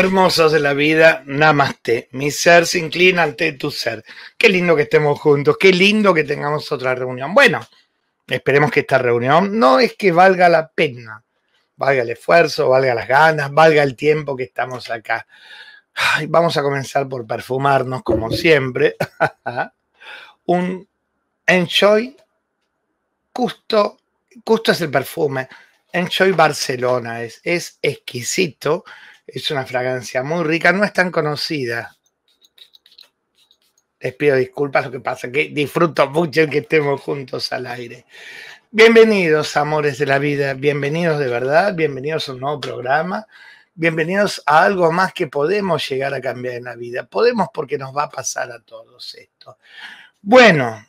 Hermosos de la vida, namaste. Mi ser se inclina ante tu ser. Qué lindo que estemos juntos, qué lindo que tengamos otra reunión. Bueno, esperemos que esta reunión no es que valga la pena, valga el esfuerzo, valga las ganas, valga el tiempo que estamos acá. vamos a comenzar por perfumarnos, como siempre. Un Enjoy Custo. Custo es el perfume. Enjoy Barcelona es, es exquisito es una fragancia muy rica, no es tan conocida. Les pido disculpas, lo que pasa que disfruto mucho el que estemos juntos al aire. Bienvenidos, amores de la vida, bienvenidos de verdad, bienvenidos a un nuevo programa, bienvenidos a algo más que podemos llegar a cambiar en la vida. Podemos porque nos va a pasar a todos esto. Bueno,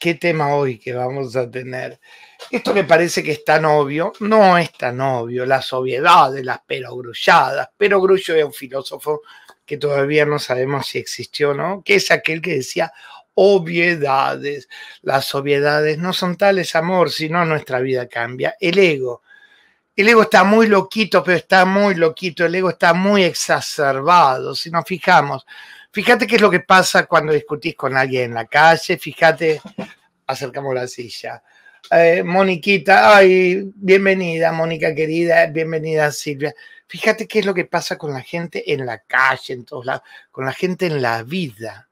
¿qué tema hoy que vamos a tener? Esto me parece que es tan obvio, no es tan obvio, las obviedades, las perogrulladas. grullo es un filósofo que todavía no sabemos si existió, ¿no? Que es aquel que decía obviedades. Las obviedades no son tales, amor, sino nuestra vida cambia. El ego. El ego está muy loquito, pero está muy loquito. El ego está muy exacerbado. Si nos fijamos, fíjate qué es lo que pasa cuando discutís con alguien en la calle. Fíjate, acercamos la silla. Eh, Moniquita, ay, bienvenida, Mónica querida, bienvenida, Silvia. Fíjate qué es lo que pasa con la gente en la calle, en todos lados, con la gente en la vida.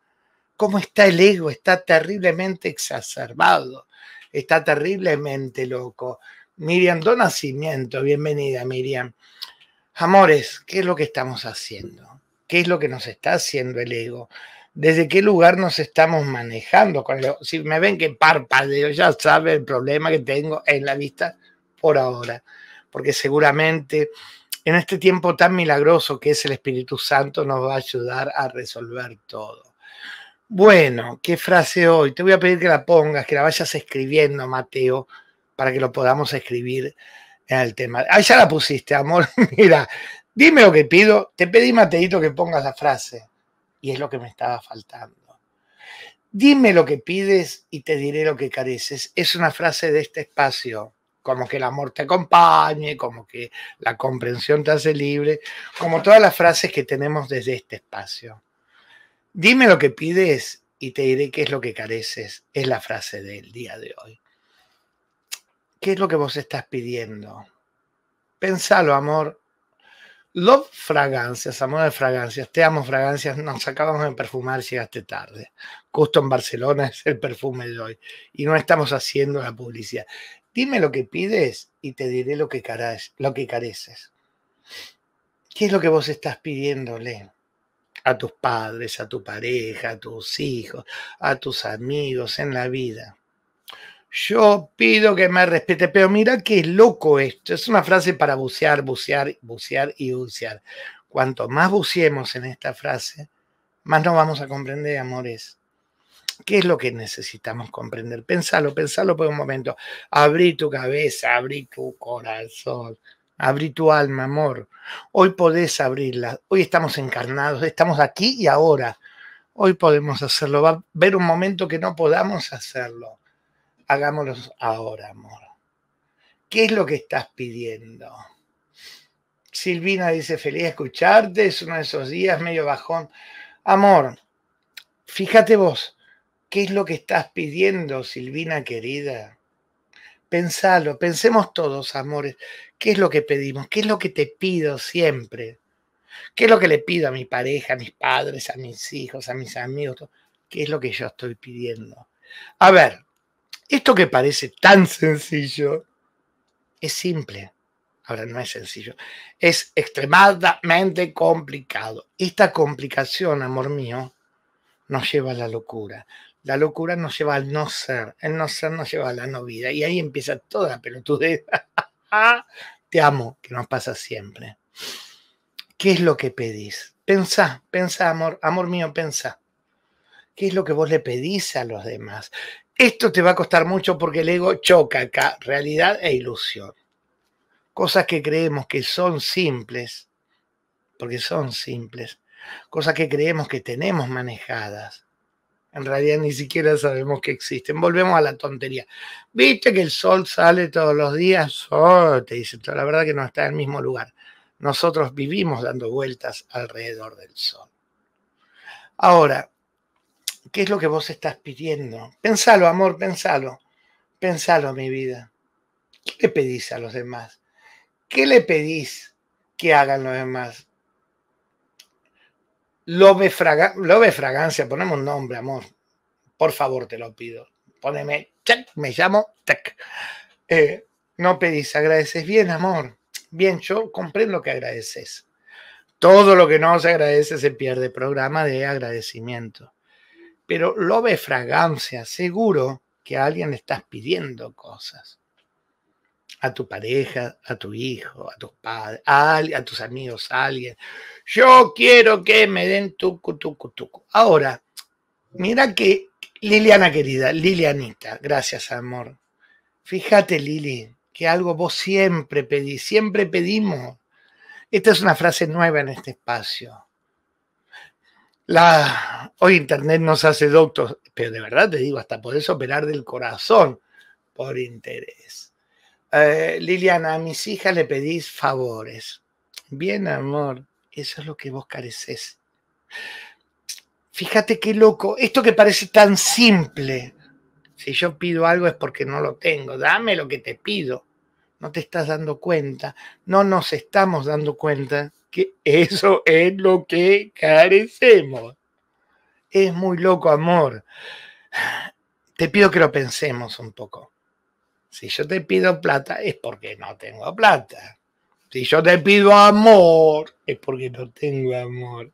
Cómo está el ego, está terriblemente exacerbado, está terriblemente loco. Miriam Nacimiento, bienvenida, Miriam. Amores, ¿qué es lo que estamos haciendo? ¿Qué es lo que nos está haciendo el ego? desde qué lugar nos estamos manejando. Con si me ven que parpadeo, ya sabe el problema que tengo en la vista por ahora, porque seguramente en este tiempo tan milagroso que es el Espíritu Santo nos va a ayudar a resolver todo. Bueno, qué frase hoy. Te voy a pedir que la pongas, que la vayas escribiendo, Mateo, para que lo podamos escribir en el tema. Ah, ya la pusiste, amor. Mira, dime lo que pido. Te pedí, Mateito, que pongas la frase y es lo que me estaba faltando. Dime lo que pides y te diré lo que careces. Es una frase de este espacio, como que el amor te acompañe, como que la comprensión te hace libre, como todas las frases que tenemos desde este espacio. Dime lo que pides y te diré qué es lo que careces. Es la frase del día de hoy. ¿Qué es lo que vos estás pidiendo? Pensalo, amor. Love Fragancias, amor de fragancias, te amo fragancias, nos acabamos de perfumar, llegaste tarde. Custom Barcelona es el perfume de hoy y no estamos haciendo la publicidad. Dime lo que pides y te diré lo que, lo que careces. ¿Qué es lo que vos estás pidiéndole a tus padres, a tu pareja, a tus hijos, a tus amigos en la vida? yo pido que me respete, pero mira qué loco esto. Es una frase para bucear, bucear, bucear y bucear. Cuanto más buceemos en esta frase, más nos vamos a comprender, amores. ¿Qué es lo que necesitamos comprender? Pensalo, pensalo por un momento. Abrí tu cabeza, abrí tu corazón, abrí tu alma, amor. Hoy podés abrirla. Hoy estamos encarnados, estamos aquí y ahora. Hoy podemos hacerlo. Va a haber un momento que no podamos hacerlo hagámoslos ahora, amor. ¿Qué es lo que estás pidiendo? Silvina dice, feliz escucharte, es uno de esos días medio bajón. Amor, fíjate vos, ¿qué es lo que estás pidiendo, Silvina querida? Pensalo, pensemos todos, amores, ¿qué es lo que pedimos? ¿Qué es lo que te pido siempre? ¿Qué es lo que le pido a mi pareja, a mis padres, a mis hijos, a mis amigos? ¿Qué es lo que yo estoy pidiendo? A ver, esto que parece tan sencillo es simple. Ahora no es sencillo. Es extremadamente complicado. Esta complicación, amor mío, nos lleva a la locura. La locura nos lleva al no ser. El no ser nos lleva a la no vida. Y ahí empieza toda la pelotudez. Te amo, que nos pasa siempre. ¿Qué es lo que pedís? Pensá, pensá, amor, amor mío, pensá. ¿Qué es lo que vos le pedís a los demás? Esto te va a costar mucho porque el ego choca acá, realidad e ilusión. Cosas que creemos que son simples, porque son simples, cosas que creemos que tenemos manejadas, en realidad ni siquiera sabemos que existen. Volvemos a la tontería. ¿Viste que el sol sale todos los días? Oh, te dicen, la verdad que no está en el mismo lugar. Nosotros vivimos dando vueltas alrededor del sol. Ahora, ¿Qué es lo que vos estás pidiendo? Pensalo, amor, pensalo. Pensalo, mi vida. ¿Qué le pedís a los demás? ¿Qué le pedís que hagan los demás? Lobe, Fraga Fragancia, ponemos un nombre, amor. Por favor, te lo pido. Poneme, me llamo, eh, no pedís, agradeces. Bien, amor. Bien, yo comprendo que agradeces. Todo lo que no se agradece se pierde. Programa de agradecimiento pero lo ve fragancia, seguro que alguien estás pidiendo cosas. A tu pareja, a tu hijo, a tus padres, a, tus amigos, a alguien. Yo quiero que me den tu, tu tucu. Ahora, mira que Liliana querida, Lilianita, gracias amor. Fíjate Lili, que algo vos siempre pedís, siempre pedimos. Esta es una frase nueva en este espacio. La, hoy Internet nos hace doctos, pero de verdad te digo, hasta podés operar del corazón por interés. Eh, Liliana, a mis hijas le pedís favores. Bien, amor, eso es lo que vos careces. Fíjate qué loco, esto que parece tan simple. Si yo pido algo es porque no lo tengo, dame lo que te pido no te estás dando cuenta, no nos estamos dando cuenta que eso es lo que carecemos. Es muy loco, amor. Te pido que lo pensemos un poco. Si yo te pido plata es porque no tengo plata. Si yo te pido amor es porque no tengo amor.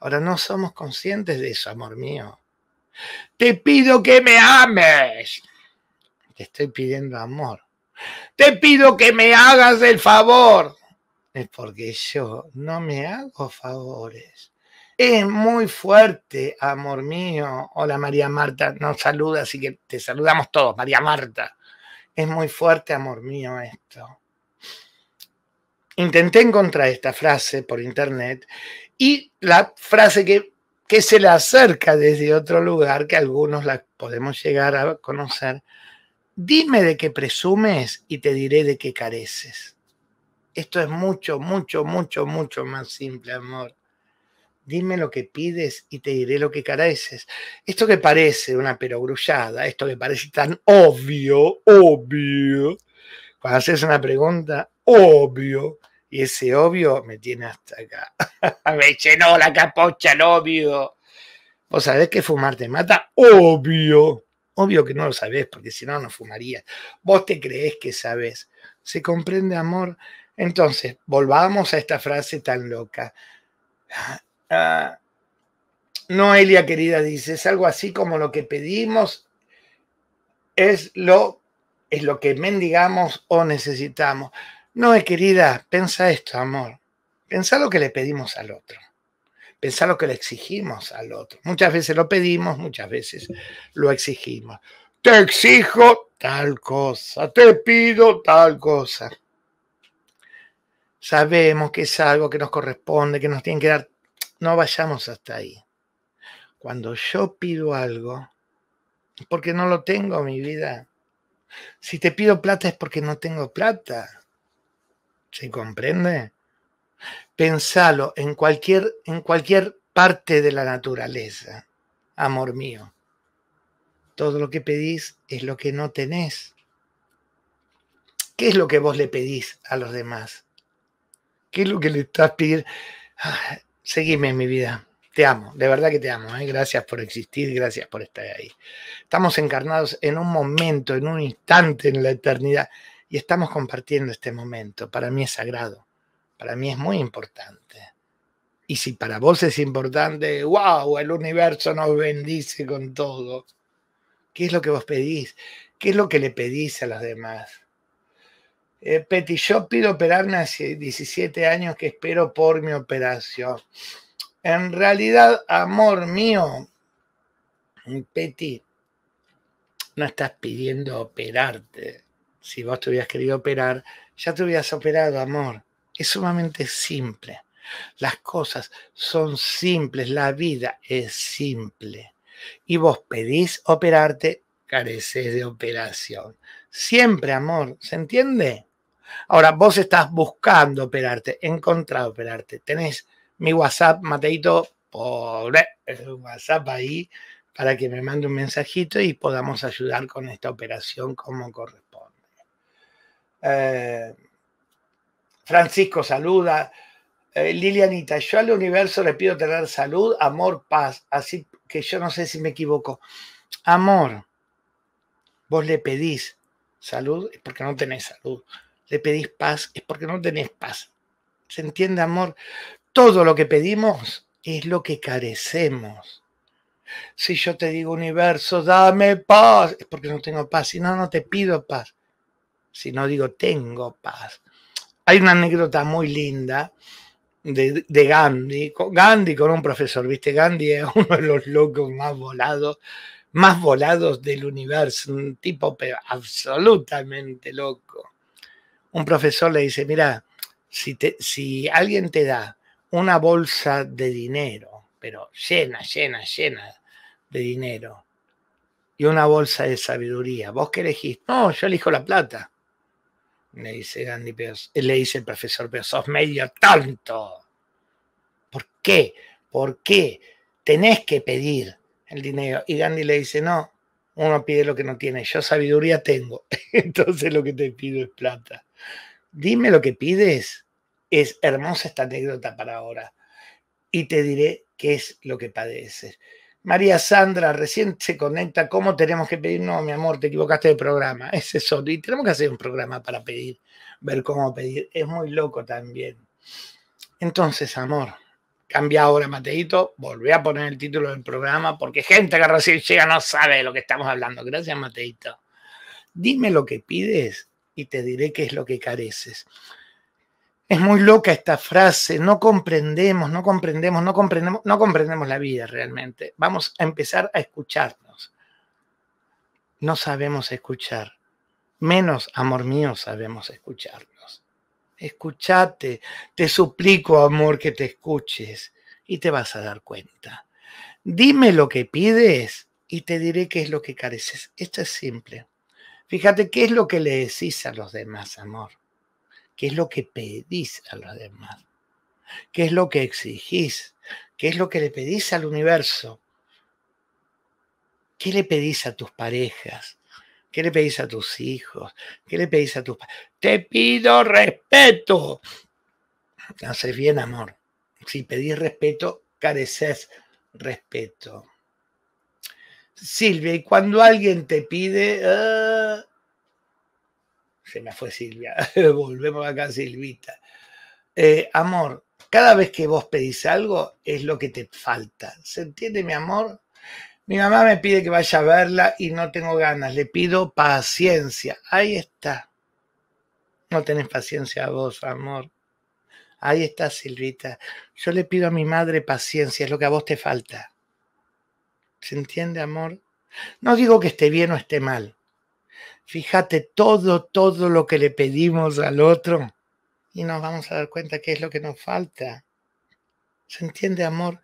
Ahora no somos conscientes de eso, amor mío. Te pido que me ames. Te estoy pidiendo amor. Te pido que me hagas el favor. Es porque yo no me hago favores. Es muy fuerte, amor mío. Hola María Marta, nos saluda, así que te saludamos todos, María Marta. Es muy fuerte, amor mío, esto. Intenté encontrar esta frase por internet y la frase que, que se le acerca desde otro lugar, que algunos la podemos llegar a conocer, Dime de qué presumes y te diré de qué careces. Esto es mucho, mucho, mucho, mucho más simple, amor. Dime lo que pides y te diré lo que careces. Esto que parece una perogrullada, esto que parece tan obvio, obvio, cuando haces una pregunta, obvio, y ese obvio me tiene hasta acá. me llenó la capocha el obvio. ¿Vos sabés que fumar te mata? Obvio. Obvio que no lo sabés, porque si no, no fumarías. Vos te crees que sabés. ¿Se comprende, amor? Entonces, volvamos a esta frase tan loca. Ah, ah, Noelia querida dice, es algo así como lo que pedimos es lo, es lo que mendigamos o necesitamos. No, querida, pensa esto, amor. Pensa lo que le pedimos al otro pensar lo que le exigimos al otro. Muchas veces lo pedimos, muchas veces lo exigimos. Te exijo tal cosa, te pido tal cosa. Sabemos que es algo que nos corresponde, que nos tiene que dar. No vayamos hasta ahí. Cuando yo pido algo, porque no lo tengo en mi vida. Si te pido plata es porque no tengo plata. ¿Se comprende? Pensalo en cualquier, en cualquier parte de la naturaleza, amor mío. Todo lo que pedís es lo que no tenés. ¿Qué es lo que vos le pedís a los demás? ¿Qué es lo que le estás pidiendo? Ah, seguime en mi vida. Te amo, de verdad que te amo. ¿eh? Gracias por existir, gracias por estar ahí. Estamos encarnados en un momento, en un instante, en la eternidad, y estamos compartiendo este momento. Para mí es sagrado para mí es muy importante. Y si para vos es importante, wow, el universo nos bendice con todo. ¿Qué es lo que vos pedís? ¿Qué es lo que le pedís a los demás? Eh, Peti, yo pido operarme hace 17 años que espero por mi operación. En realidad, amor mío, Peti, no estás pidiendo operarte. Si vos te hubieras querido operar, ya te hubieras operado, amor es sumamente simple. Las cosas son simples, la vida es simple. Y vos pedís operarte, careces de operación. Siempre, amor, ¿se entiende? Ahora, vos estás buscando operarte, encontrado operarte. Tenés mi WhatsApp, Mateito, pobre, WhatsApp ahí, para que me mande un mensajito y podamos ayudar con esta operación como corresponde. Eh, Francisco saluda. Eh, Lilianita, yo al universo le pido tener salud, amor, paz. Así que yo no sé si me equivoco. Amor, vos le pedís salud, es porque no tenés salud. Le pedís paz, es porque no tenés paz. ¿Se entiende, amor? Todo lo que pedimos es lo que carecemos. Si yo te digo, universo, dame paz, es porque no tengo paz. Si no, no te pido paz. Si no digo, tengo paz. Hay una anécdota muy linda de, Gandhi, Gandhi con un profesor, viste, Gandhi es uno de los locos más volados, más volados del universo, un tipo absolutamente loco. Un profesor le dice, mira, si, si alguien te da una bolsa de dinero, pero llena, llena, llena de dinero, y una bolsa de sabiduría, ¿vos qué elegís? No, yo elijo la plata le dice eh, le dice el profesor, pero sos medio tonto. ¿Por qué? ¿Por qué? Tenés que pedir el dinero. Y Gandhi le dice, no, uno pide lo que no tiene. Yo sabiduría tengo, entonces lo que te pido es plata. Dime lo que pides. Es hermosa esta anécdota para ahora. Y te diré qué es lo que padeces. María Sandra recién se conecta. ¿Cómo tenemos que pedir? No, mi amor, te equivocaste de programa. Es eso. Y tenemos que hacer un programa para pedir, ver cómo pedir. Es muy loco también. Entonces, amor, cambia ahora, Mateito. Volví a poner el título del programa porque gente que recién llega no sabe de lo que estamos hablando. Gracias, Mateito. Dime lo que pides y te diré qué es lo que careces. Es muy loca esta frase, no comprendemos, no comprendemos, no comprendemos, no comprendemos la vida realmente. Vamos a empezar a escucharnos. No sabemos escuchar, menos, amor mío, sabemos escucharnos. Escúchate, te suplico, amor, que te escuches y te vas a dar cuenta. Dime lo que pides y te diré qué es lo que careces. Esto es simple. Fíjate qué es lo que le decís a los demás, amor. ¿Qué es lo que pedís a los demás? ¿Qué es lo que exigís? ¿Qué es lo que le pedís al universo? ¿Qué le pedís a tus parejas? ¿Qué le pedís a tus hijos? ¿Qué le pedís a tus Te pido respeto. Haces bien, amor. Si pedís respeto, careces respeto. Silvia, y cuando alguien te pide, ah, se me fue Silvia, volvemos acá Silvita. Eh, amor, cada vez que vos pedís algo es lo que te falta. ¿Se entiende, mi amor? Mi mamá me pide que vaya a verla y no tengo ganas. Le pido paciencia. Ahí está. No tenés paciencia vos, amor. Ahí está, Silvita. Yo le pido a mi madre paciencia, es lo que a vos te falta. ¿Se entiende, amor? No digo que esté bien o esté mal. Fíjate todo, todo lo que le pedimos al otro y nos vamos a dar cuenta qué es lo que nos falta. ¿Se entiende, amor?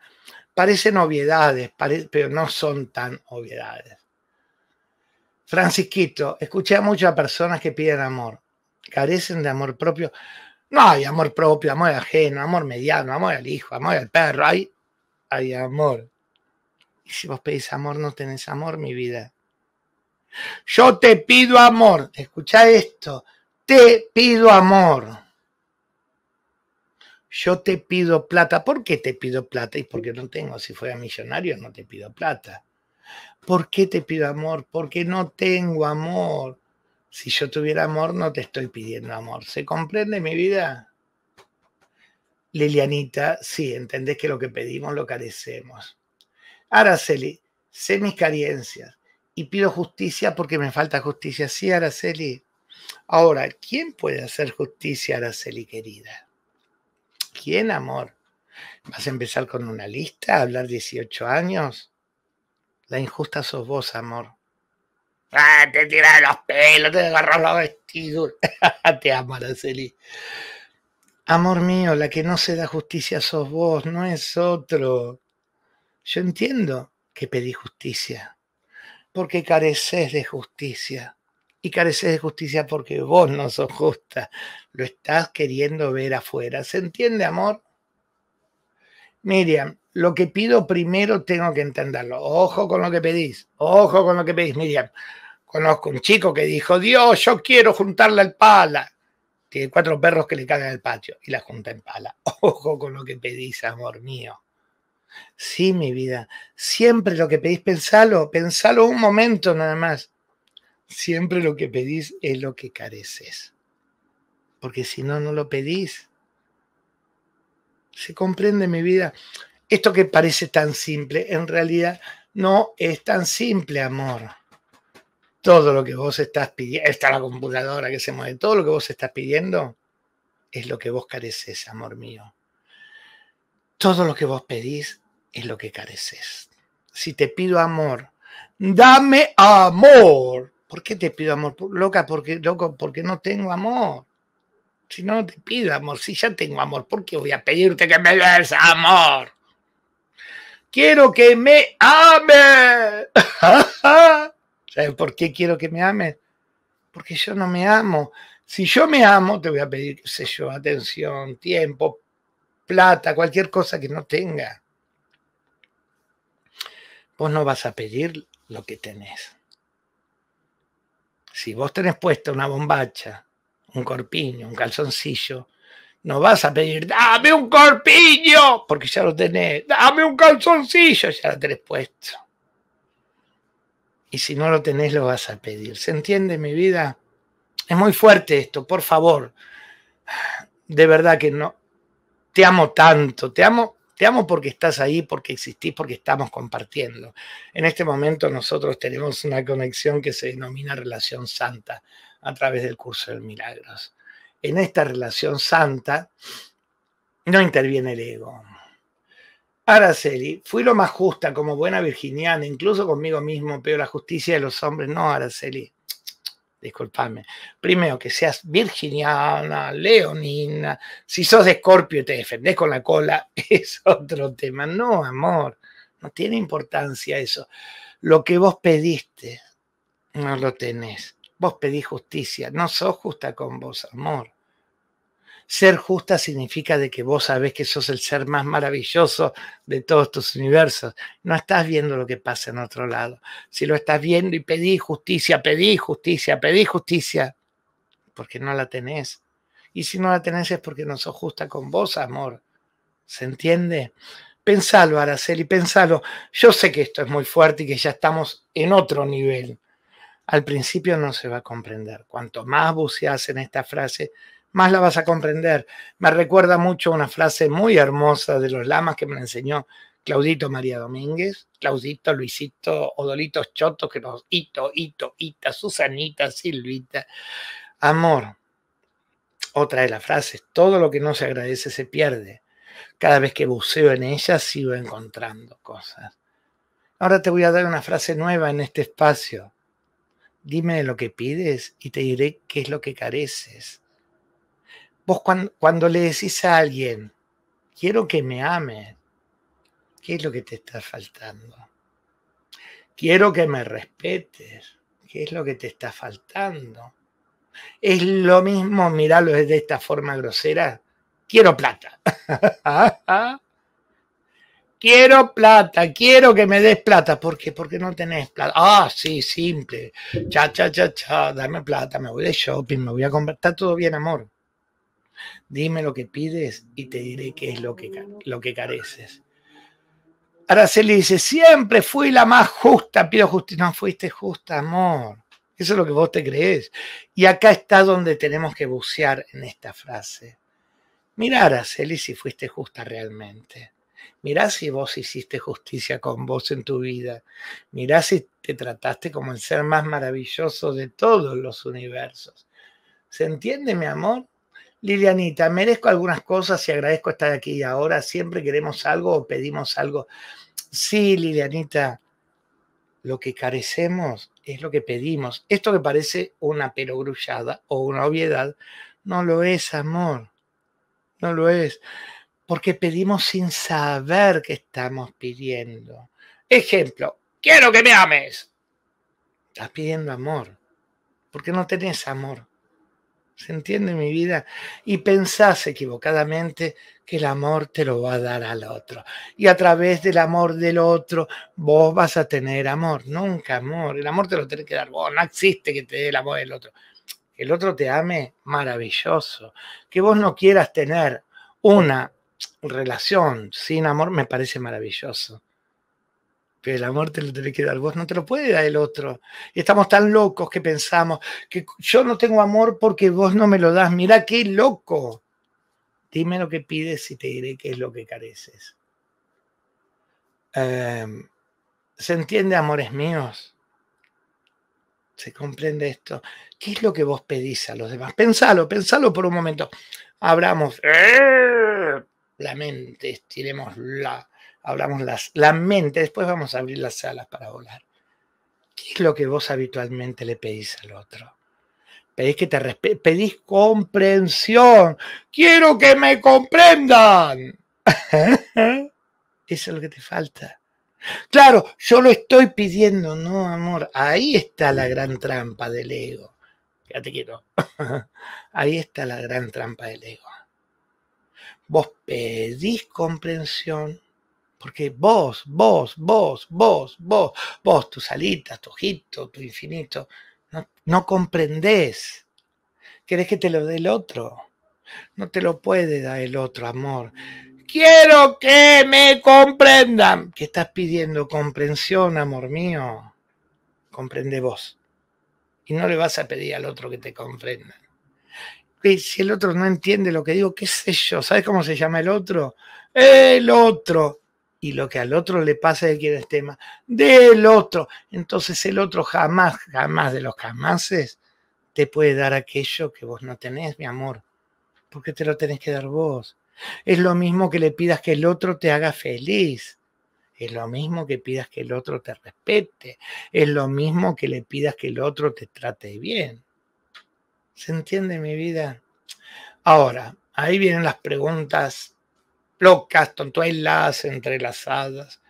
Parecen obviedades, pero no son tan obviedades. Francisquito, escuché a muchas personas que piden amor, carecen de amor propio. No hay amor propio, amor ajeno, amor mediano, amor al hijo, amor al perro, hay, hay amor. Y si vos pedís amor, no tenés amor, mi vida. Yo te pido amor. Escucha esto. Te pido amor. Yo te pido plata. ¿Por qué te pido plata? Y porque no tengo. Si fuera millonario, no te pido plata. ¿Por qué te pido amor? Porque no tengo amor. Si yo tuviera amor, no te estoy pidiendo amor. ¿Se comprende mi vida? Lilianita, sí, entendés que lo que pedimos lo carecemos. Araceli, sé mis carencias y pido justicia porque me falta justicia. Sí, Araceli. Ahora, ¿quién puede hacer justicia, Araceli querida? ¿Quién, amor? ¿Vas a empezar con una lista? hablar 18 años? La injusta sos vos, amor. Ah, te tiras los pelos, te agarras los vestidos. te amo, Araceli. Amor mío, la que no se da justicia sos vos, no es otro. Yo entiendo que pedí justicia, porque careces de justicia. Y careces de justicia porque vos no sos justa. Lo estás queriendo ver afuera. ¿Se entiende, amor? Miriam, lo que pido primero tengo que entenderlo. Ojo con lo que pedís. Ojo con lo que pedís, Miriam. Conozco un chico que dijo, Dios, yo quiero juntarle al pala. Tiene cuatro perros que le cagan el patio y la junta en pala. Ojo con lo que pedís, amor mío. Sí, mi vida. Siempre lo que pedís, pensalo, pensalo un momento nada más. Siempre lo que pedís es lo que careces. Porque si no, no lo pedís. ¿Se comprende mi vida? Esto que parece tan simple, en realidad no es tan simple, amor. Todo lo que vos estás pidiendo, está la computadora que se mueve, todo lo que vos estás pidiendo es lo que vos careces, amor mío. Todo lo que vos pedís es lo que careces. Si te pido amor, dame amor. ¿Por qué te pido amor? Loca, porque, loco, porque no tengo amor. Si no, te pido amor. Si ya tengo amor, ¿por qué voy a pedirte que me des amor? Quiero que me ames. ¿Sabes por qué quiero que me ames? Porque yo no me amo. Si yo me amo, te voy a pedir, qué sé yo, atención, tiempo, plata, cualquier cosa que no tenga vos no vas a pedir lo que tenés. Si vos tenés puesta una bombacha, un corpiño, un calzoncillo, no vas a pedir, dame un corpiño, porque ya lo tenés, dame un calzoncillo, ya lo tenés puesto. Y si no lo tenés, lo vas a pedir. ¿Se entiende mi vida? Es muy fuerte esto, por favor. De verdad que no. Te amo tanto, te amo te amo porque estás ahí, porque existís, porque estamos compartiendo. En este momento nosotros tenemos una conexión que se denomina relación santa a través del curso de milagros. En esta relación santa no interviene el ego. Araceli, fui lo más justa como buena virginiana, incluso conmigo mismo, pero la justicia de los hombres, no, Araceli. Disculpame. Primero, que seas virginiana, leonina, si sos de Escorpio y te defendés con la cola, es otro tema. No, amor, no tiene importancia eso. Lo que vos pediste, no lo tenés. Vos pedís justicia, no sos justa con vos, amor ser justa significa de que vos sabés que sos el ser más maravilloso de todos tus universos. No estás viendo lo que pasa en otro lado. Si lo estás viendo y pedís justicia, pedí justicia, pedí justicia, porque no la tenés. Y si no la tenés es porque no sos justa con vos, amor. ¿Se entiende? Pensalo, Araceli, pensalo. Yo sé que esto es muy fuerte y que ya estamos en otro nivel. Al principio no se va a comprender. Cuanto más buceas en esta frase, más la vas a comprender. Me recuerda mucho una frase muy hermosa de los lamas que me enseñó Claudito María Domínguez, Claudito, Luisito, Odolitos Choto, que nos hito, hito, ita, Susanita, Silvita. Amor. Otra de las frases, todo lo que no se agradece se pierde. Cada vez que buceo en ella sigo encontrando cosas. Ahora te voy a dar una frase nueva en este espacio. Dime lo que pides y te diré qué es lo que careces. Vos cuando, le decís a alguien, quiero que me ames, ¿qué es lo que te está faltando? Quiero que me respetes, ¿qué es lo que te está faltando? Es lo mismo, mirarlo de esta forma grosera, quiero plata. quiero plata, quiero que me des plata. ¿Por qué? Porque no tenés plata. Ah, sí, simple. Cha, cha, cha, cha, dame plata, me voy de shopping, me voy a comprar. Está todo bien, amor. Dime lo que pides y te diré qué es lo que, lo que careces. Araceli dice, siempre fui la más justa, pido justicia. No fuiste justa, amor. Eso es lo que vos te crees. Y acá está donde tenemos que bucear en esta frase. Mirá, Araceli, si fuiste justa realmente. Mirá si vos hiciste justicia con vos en tu vida. Mirá si te trataste como el ser más maravilloso de todos los universos. ¿Se entiende, mi amor? Lilianita, merezco algunas cosas y agradezco estar aquí y ahora. Siempre queremos algo o pedimos algo. Sí, Lilianita, lo que carecemos es lo que pedimos. Esto que parece una perogrullada o una obviedad, no lo es, amor. No lo es. Porque pedimos sin saber que estamos pidiendo. Ejemplo, quiero que me ames. Estás pidiendo amor. ¿Por qué no tenés amor ¿Se entiende mi vida? Y pensás equivocadamente que el amor te lo va a dar al otro. Y a través del amor del otro, vos vas a tener amor. Nunca amor. El amor te lo tenés que dar vos. No existe que te dé el amor del otro. Que el otro te ame, maravilloso. Que vos no quieras tener una relación sin amor, me parece maravilloso pero el amor te lo tenés que dar vos, no te lo puede dar el otro. y Estamos tan locos que pensamos que yo no tengo amor porque vos no me lo das. mira qué loco. Dime lo que pides y te diré qué es lo que careces. Em, ¿Se entiende, amores míos? ¿Se comprende esto? ¿Qué es lo que vos pedís a los demás? Pensalo, pensalo por un momento. Abramos ¡Eh! la mente, estiremos la hablamos las, la mente, después vamos a abrir las alas para volar. ¿Qué es lo que vos habitualmente le pedís al otro? Pedís que te pedís comprensión. Quiero que me comprendan. Eso es lo que te falta. Claro, yo lo estoy pidiendo, no, amor. Ahí está la gran trampa del ego. Ya te quiero. Ahí está la gran trampa del ego. Vos pedís comprensión, porque vos, vos, vos, vos, vos, vos, tus alitas, tu ojito, tu infinito, no, comprendés. Querés que te lo dé el otro. No te lo puede dar el otro, amor. Quiero que me comprendan. Que estás pidiendo comprensión, amor mío. Comprende vos. Y no le vas a pedir al otro que te comprenda. si el otro no entiende lo que digo, qué sé yo, ¿sabes cómo se llama el otro? El otro y lo que al otro le pasa el que es tema del otro. Entonces el otro jamás, jamás de los jamases te puede dar aquello que vos no tenés, mi amor, porque te lo tenés que dar vos. Es lo mismo que le pidas que el otro te haga feliz. Es lo mismo que pidas que el otro te respete. Es lo mismo que le pidas que el otro te trate bien. ¿Se entiende mi vida? Ahora, ahí vienen las preguntas locas, tontuelas, entrelazadas.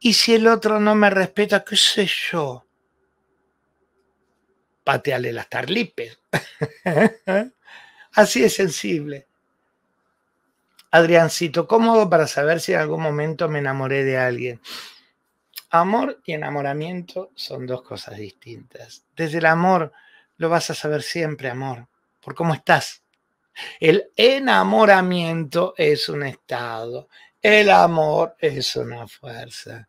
Y si el otro no me respeta, qué sé yo, pateale las tarlipes. Así es sensible. Adriancito, ¿cómo hago para saber si en algún momento me enamoré de alguien? Amor y enamoramiento son dos cosas distintas. Desde el amor lo vas a saber siempre, amor, por cómo estás. El enamoramiento es un estado, el amor es una fuerza.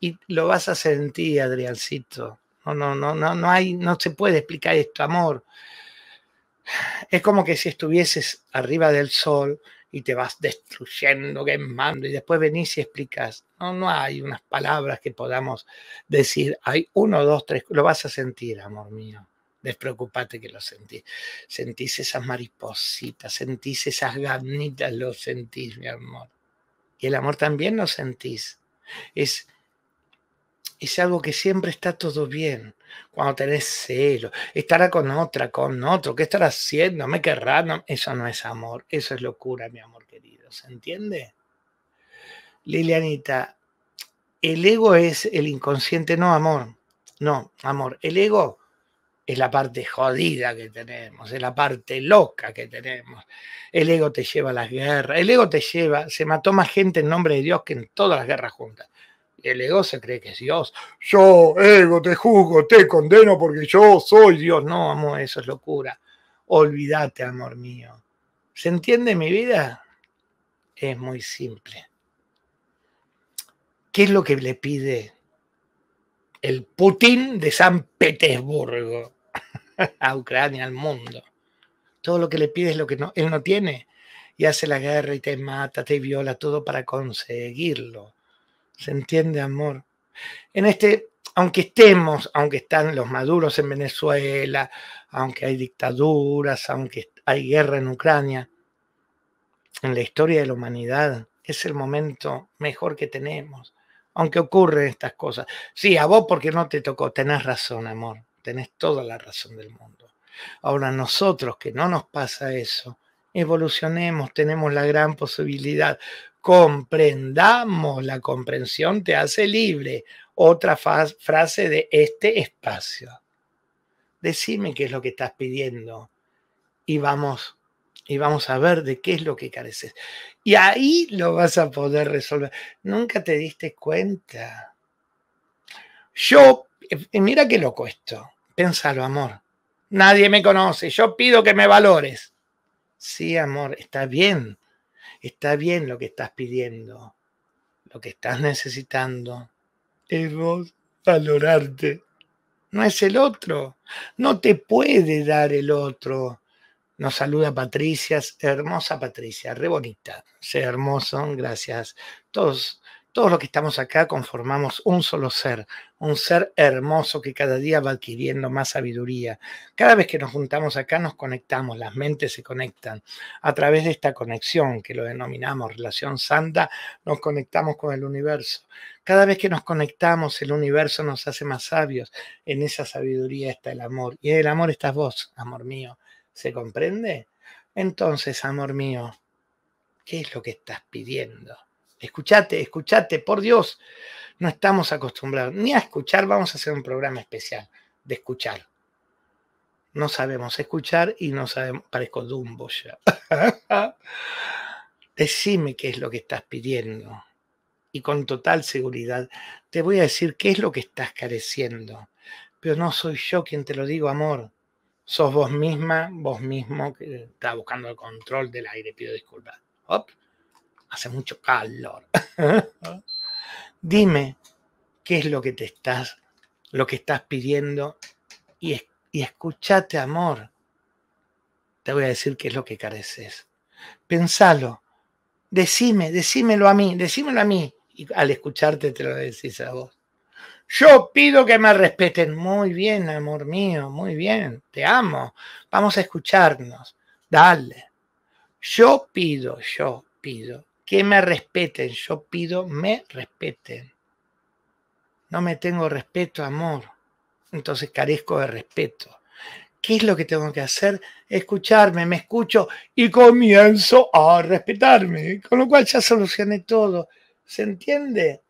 Y lo vas a sentir, Adriancito. No, no, no, no, no hay, no se puede explicar esto, amor. Es como que si estuvieses arriba del sol y te vas destruyendo, quemando, y después venís y explicas. No, no hay unas palabras que podamos decir. Hay uno, dos, tres, lo vas a sentir, amor mío despreocupate que lo sentís. Sentís esas maripositas, sentís esas ganitas, lo sentís, mi amor. Y el amor también lo sentís. Es, es algo que siempre está todo bien. Cuando tenés celo, estará con otra, con otro, ¿qué estará haciendo? ¿Me querrá? eso no es amor, eso es locura, mi amor querido. ¿Se entiende? Lilianita, el ego es el inconsciente, no amor. No, amor, el ego es la parte jodida que tenemos, es la parte loca que tenemos. El ego te lleva a las guerras, el ego te lleva, se mató más gente en nombre de Dios que en todas las guerras juntas. el ego se cree que es Dios. Yo, ego, te juzgo, te condeno porque yo soy Dios. No, amor, eso es locura. Olvídate, amor mío. ¿Se entiende mi vida? Es muy simple. ¿Qué es lo que le pide el Putin de San Petersburgo? a Ucrania, al mundo. Todo lo que le pides es lo que él no tiene. Y hace la guerra y te mata, te viola, todo para conseguirlo. ¿Se entiende, amor? En este, aunque estemos, aunque están los maduros en Venezuela, aunque hay dictaduras, aunque hay guerra en Ucrania, en la historia de la humanidad es el momento mejor que tenemos, aunque ocurren estas cosas. Sí, a vos porque no te tocó, tenés razón, amor tenés toda la razón del mundo. Ahora nosotros que no nos pasa eso, evolucionemos, tenemos la gran posibilidad, comprendamos, la comprensión te hace libre. Otra frase de este espacio. Decime qué es lo que estás pidiendo y vamos y vamos a ver de qué es lo que careces. Y ahí lo vas a poder resolver. Nunca te diste cuenta. Yo, eh, mira qué loco esto. Pénsalo, amor. Nadie me conoce. Yo pido que me valores. Sí, amor, está bien. Está bien lo que estás pidiendo. Lo que estás necesitando es vos valorarte. No es el otro. No te puede dar el otro. Nos saluda Patricia, hermosa Patricia, re bonita. Sé hermoso, gracias. Todos todos los que estamos acá conformamos un solo ser, un ser hermoso que cada día va adquiriendo más sabiduría. Cada vez que nos juntamos acá nos conectamos, las mentes se conectan. A través de esta conexión que lo denominamos relación santa, nos conectamos con el universo. Cada vez que nos conectamos, el universo nos hace más sabios. En esa sabiduría está el amor. Y en el amor estás vos, amor mío. ¿Se comprende? Entonces, amor mío, ¿qué es lo que estás pidiendo? escuchate, escuchate, por Dios, no estamos acostumbrados ni a escuchar, vamos a hacer un programa especial de escuchar. No sabemos escuchar y no sabemos, parezco Dumbo ya. Decime qué es lo que estás pidiendo y con total seguridad te voy a decir qué es lo que estás careciendo. Pero no soy yo quien te lo digo, amor. Sos vos misma, vos mismo que está buscando el control del aire, pido disculpas. Op hace mucho calor. Dime qué es lo que te estás, lo que estás pidiendo y, y escúchate, amor. Te voy a decir qué es lo que careces. Pensalo. Decime, decímelo a mí, decímelo a mí. Y al escucharte te lo decís a vos. Yo pido que me respeten. Muy bien, amor mío, muy bien. Te amo. Vamos a escucharnos. Dale. Yo pido, yo pido que me respeten. Yo pido me respeten. No me tengo respeto, amor. Entonces carezco de respeto. ¿Qué es lo que tengo que hacer? Escucharme, me escucho y comienzo a respetarme. Con lo cual ya solucioné todo. ¿Se entiende?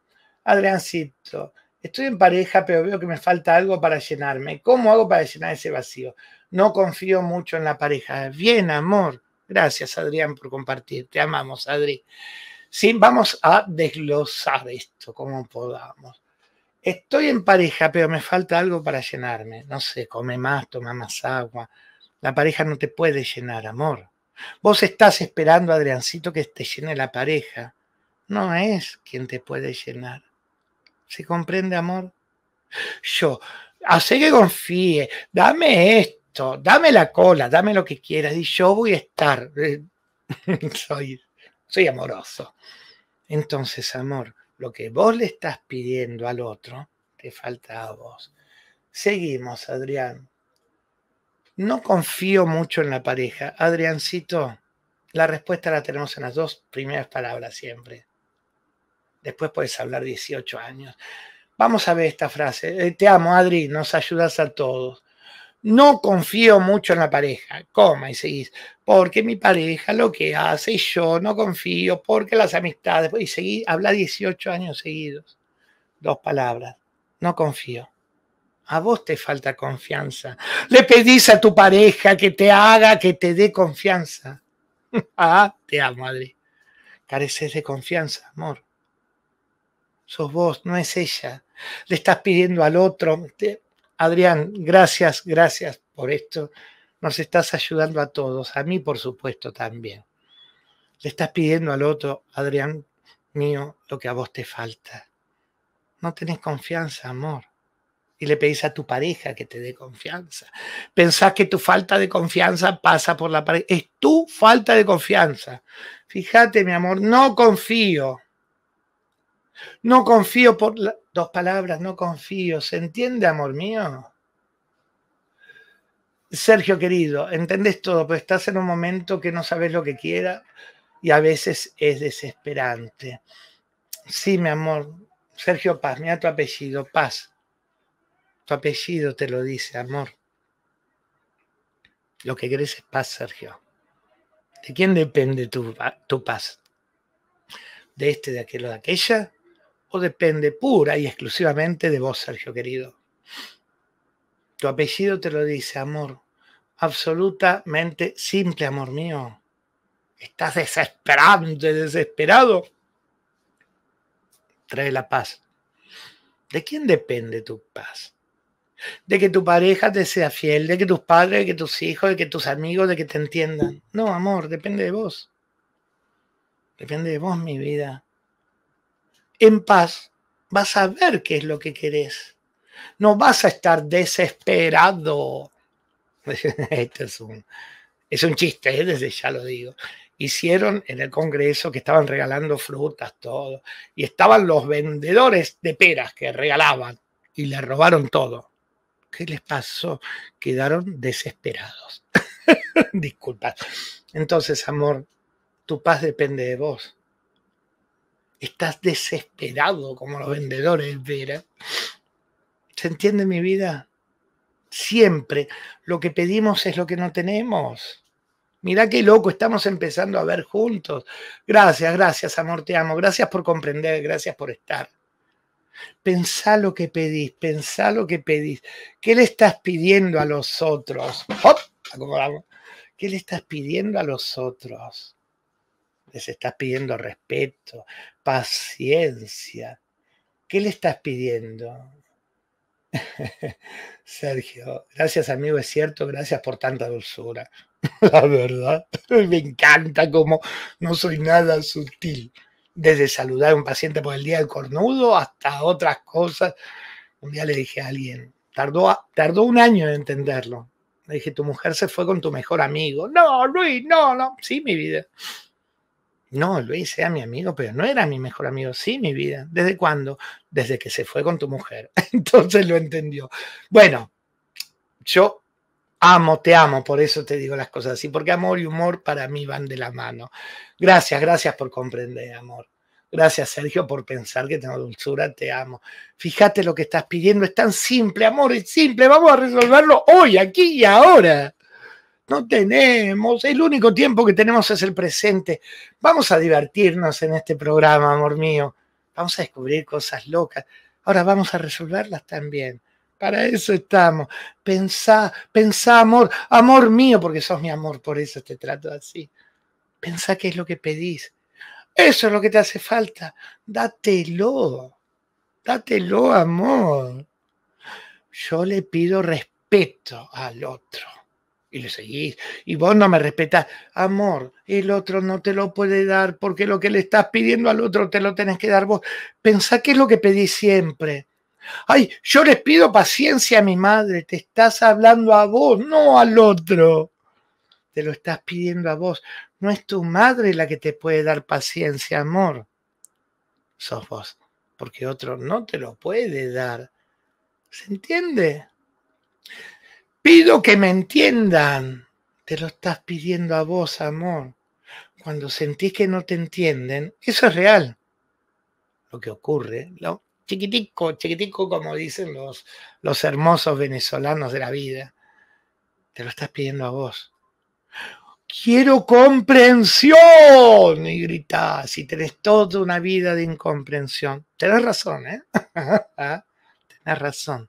Adriancito, estoy en pareja, pero veo que me falta algo para llenarme. ¿Cómo hago para llenar ese vacío? No confío mucho en la pareja. Bien, amor, Gracias, Adrián, por compartir. Te amamos, Adri. Sí, vamos a desglosar esto como podamos. Estoy en pareja, pero me falta algo para llenarme. No sé, come más, toma más agua. La pareja no te puede llenar, amor. Vos estás esperando, Adriancito, que te llene la pareja. No es quien te puede llenar. ¿Se comprende, amor? Yo, hace que confíe, dame esto dame la cola, dame lo que quieras, y yo voy a estar. soy, soy amoroso. Entonces, amor, lo que vos le estás pidiendo al otro, te falta a vos. Seguimos, Adrián. No confío mucho en la pareja. Adriancito, la respuesta la tenemos en las dos primeras palabras siempre. Después puedes hablar 18 años. Vamos a ver esta frase. Eh, te amo, Adri, nos ayudas a todos no confío mucho en la pareja, coma, y seguís, porque mi pareja lo que hace, yo no confío, porque las amistades, y seguí, habla 18 años seguidos, dos palabras, no confío. A vos te falta confianza. Le pedís a tu pareja que te haga, que te dé confianza. Ah, te amo, madre. Careces de confianza, amor. Sos vos, no es ella. Le estás pidiendo al otro. Adrián, gracias, gracias por esto. Nos estás ayudando a todos, a mí por supuesto también. Le estás pidiendo al otro, Adrián mío, lo que a vos te falta. No tenés confianza, amor. Y le pedís a tu pareja que te dé confianza. Pensás que tu falta de confianza pasa por la pareja. Es tu falta de confianza. Fíjate, mi amor, no confío. No confío por la, Dos palabras, no confío. ¿Se entiende, amor mío? Sergio querido, entendés todo, pero estás en un momento que no sabes lo que quiera y a veces es desesperante. Sí, mi amor, Sergio Paz, mira tu apellido, Paz. Tu apellido te lo dice, amor. Lo que crees es paz, Sergio. ¿De quién depende tu, tu paz? ¿De este, de aquello, de aquella? depende pura y exclusivamente de vos, Sergio querido? Tu apellido te lo dice, amor. Absolutamente simple, amor mío. Estás desesperante, desesperado. Trae la paz. ¿De quién depende tu paz? De que tu pareja te sea fiel, de que tus padres, de que tus hijos, de que tus amigos, de que te entiendan. No, amor, depende de vos. Depende de vos, mi vida en paz, vas a ver qué es lo que querés. No vas a estar desesperado. Este es un, chiste, ¿eh? desde ya lo digo. Hicieron en el Congreso que estaban regalando frutas, todo. Y estaban los vendedores de peras que regalaban y le robaron todo. ¿Qué les pasó? Quedaron desesperados. Disculpa. Entonces, amor, tu paz depende de vos estás desesperado como los vendedores, Vera. ¿Se entiende mi vida? Siempre lo que pedimos es lo que no tenemos. Mirá qué loco, estamos empezando a ver juntos. Gracias, gracias, amor, te amo. Gracias por comprender, gracias por estar. Pensá lo que pedís, pensá lo que pedís. ¿Qué le estás pidiendo a los otros? ¿Qué le estás pidiendo a los otros? Les estás pidiendo respeto, paciencia. ¿Qué le estás pidiendo? Sergio, gracias amigo, es cierto, gracias por tanta dulzura. La verdad, me encanta como no soy nada sutil. Desde saludar a un paciente por el día del cornudo hasta otras cosas. Un día le dije a alguien, tardó, tardó un año en entenderlo. Le dije, tu mujer se fue con tu mejor amigo. No, Luis, no, no. Sí, mi vida. No, Luis a mi amigo, pero no era mi mejor amigo. Sí, mi vida. ¿Desde cuándo? Desde que se fue con tu mujer. Entonces lo entendió. Bueno, yo amo, te amo, por eso te digo las cosas así, porque amor y humor para mí van de la mano. Gracias, gracias por comprender, amor. Gracias, Sergio, por pensar que tengo dulzura, te amo. Fíjate lo que estás pidiendo, es tan simple, amor, es simple, vamos a resolverlo hoy, aquí y ahora. No tenemos, el único tiempo que tenemos es el presente. Vamos a divertirnos en este programa, amor mío. Vamos a descubrir cosas locas. Ahora vamos a resolverlas también. Para eso estamos. Pensá, pensá, amor, amor mío, porque sos mi amor, por eso te trato así. Pensá qué es lo que pedís. Eso es lo que te hace falta. Dátelo. Dátelo, amor. Yo le pido respeto al otro y le seguís. Y vos no me respetas. Amor, el otro no te lo puede dar porque lo que le estás pidiendo al otro te lo tenés que dar vos. Pensá qué es lo que pedí siempre. Ay, yo les pido paciencia a mi madre. Te estás hablando a vos, no al otro. Te lo estás pidiendo a vos. No es tu madre la que te puede dar paciencia, amor. Sos vos, porque otro no te lo puede dar. ¿Se entiende? Pido que me entiendan. Te lo estás pidiendo a vos, amor. Cuando sentís que no te entienden, eso es real. Lo que ocurre, chiquitico, chiquitico, como dicen los, los hermosos venezolanos de la vida, te lo estás pidiendo a vos. Quiero comprensión, y gritás, si tenés toda una vida de incomprensión. Tenés razón, ¿eh? tenés razón.